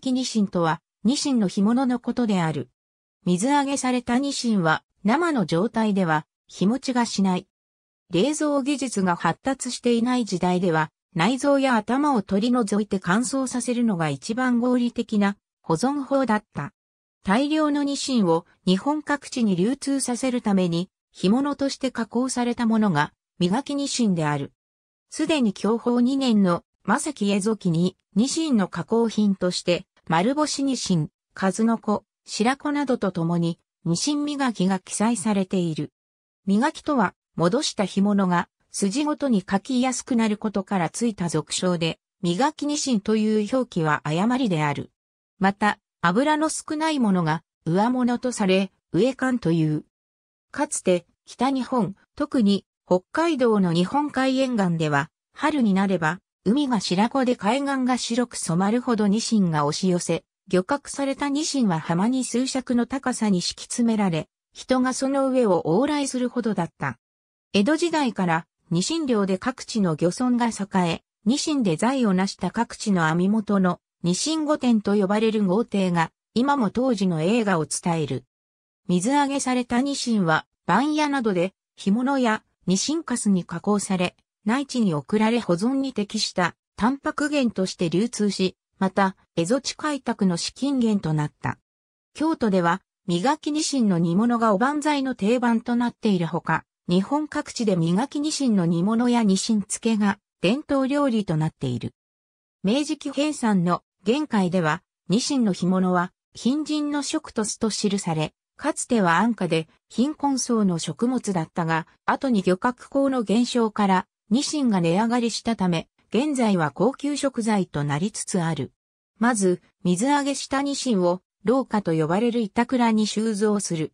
きニシンとは、ニシンの干物のことである。水揚げされたニシンは、生の状態では、日持ちがしない。冷蔵技術が発達していない時代では、内臓や頭を取り除いて乾燥させるのが一番合理的な保存法だった。大量のニシンを日本各地に流通させるために、干物として加工されたものが、磨きニシンである。すでに享保2年の、正木江崎に、ニシンの加工品として、丸干しニシン、数の子、白子などとともに、ニシン磨きが記載されている。磨きとは、戻した干物が、筋ごとに書きやすくなることからついた俗称で、磨きニシンという表記は誤りである。また、油の少ないものが、上物とされ、上缶という。かつて、北日本、特に、北海道の日本海沿岸では、春になれば、海が白子で海岸が白く染まるほどニシンが押し寄せ、漁獲されたニシンは浜に数尺の高さに敷き詰められ、人がその上を往来するほどだった。江戸時代からニシン漁で各地の漁村が栄え、ニシンで財を成した各地の網元のニシン御殿と呼ばれる豪邸が今も当時の映画を伝える。水揚げされたニシンは番屋などで干物やニシンカスに加工され、内地に送られ保存に適したタンパク源として流通し、また、蝦夷地開拓の資金源となった。京都では、磨きニシンの煮物がおばんざいの定番となっているほか、日本各地で磨きニシンの煮物やニシン漬けが伝統料理となっている。明治期平んの玄界では、ニシンの干物は、貧人の食とすと記され、かつては安価で貧困層の食物だったが、後に漁獲口の減少からニシンが値上がりしたため、現在は高級食材となりつつある。まず、水揚げしたニシンを、廊下と呼ばれる板倉に収蔵する。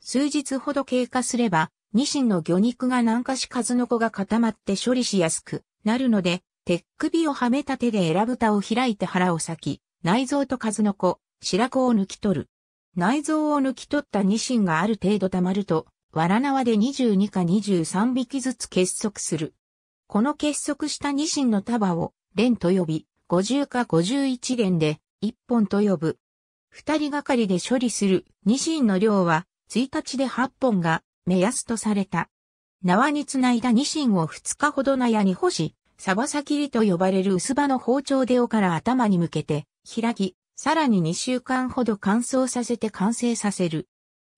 数日ほど経過すれば、ニシンの魚肉が軟化し数の子が固まって処理しやすくなるので、手首をはめた手でエラ蓋を開いて腹を裂き、内臓と数の子、白子を抜き取る。内臓を抜き取ったニシンがある程度溜まると、わら縄で22か23匹ずつ結束する。この結束したニシンの束を、連と呼び、50か51連で、1本と呼ぶ。二人がかりで処理するニシンの量は、1日で8本が目安とされた。縄につないだニシンを2日ほど納屋に干し、サバサ切りと呼ばれる薄刃の包丁で尾から頭に向けて、開き、さらに2週間ほど乾燥させて完成させる。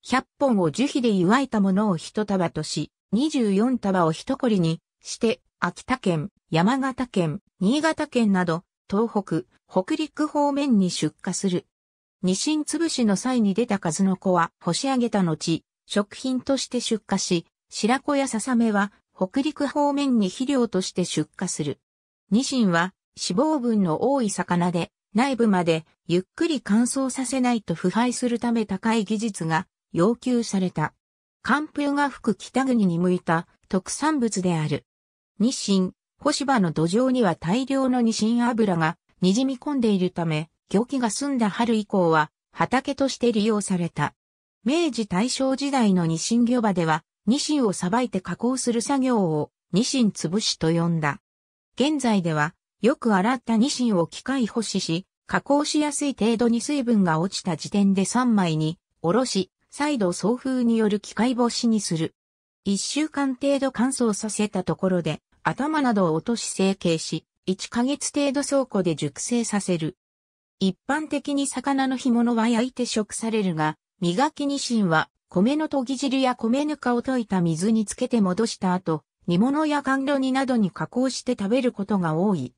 100本を樹皮で湯がいたものを1束とし、24束を一こりにして秋田県、山形県、新潟県など、東北、北陸方面に出荷する。ニシン潰しの際に出た数の子は干し上げた後、食品として出荷し、白子やささめは北陸方面に肥料として出荷する。ニシンは脂肪分の多い魚で内部までゆっくり乾燥させないと腐敗するため高い技術が要求された。寒風が吹く北国に向いた特産物である。日清、干し場の土壌には大量の日清油が滲み込んでいるため、漁期が済んだ春以降は畑として利用された。明治大正時代の日清漁場では、日清をさばいて加工する作業を日清潰しと呼んだ。現在では、よく洗った日清を機械干しし、加工しやすい程度に水分が落ちた時点で3枚に、おろし、再度送風による機械干しにする。1週間程度乾燥させたところで、頭などを落とし成形し、1ヶ月程度倉庫で熟成させる。一般的に魚の干物は焼いて食されるが、磨きニシンは米の研ぎ汁や米ぬかを溶いた水につけて戻した後、煮物や甘露煮などに加工して食べることが多い。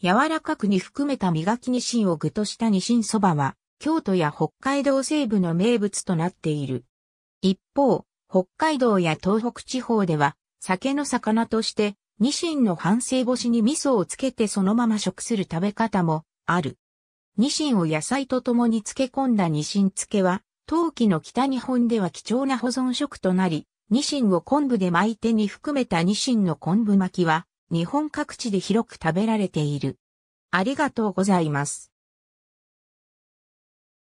柔らかくに含めた磨きニシンを具としたニシンそばは、京都や北海道西部の名物となっている。一方、北海道や東北地方では、酒の魚として、ニシンの半生干しに味噌をつけてそのまま食する食べ方もある。ニシンを野菜と共に漬け込んだニシン漬けは、陶器の北日本では貴重な保存食となり、ニシンを昆布で巻いてに含めたニシンの昆布巻きは、日本各地で広く食べられている。ありがとうございます。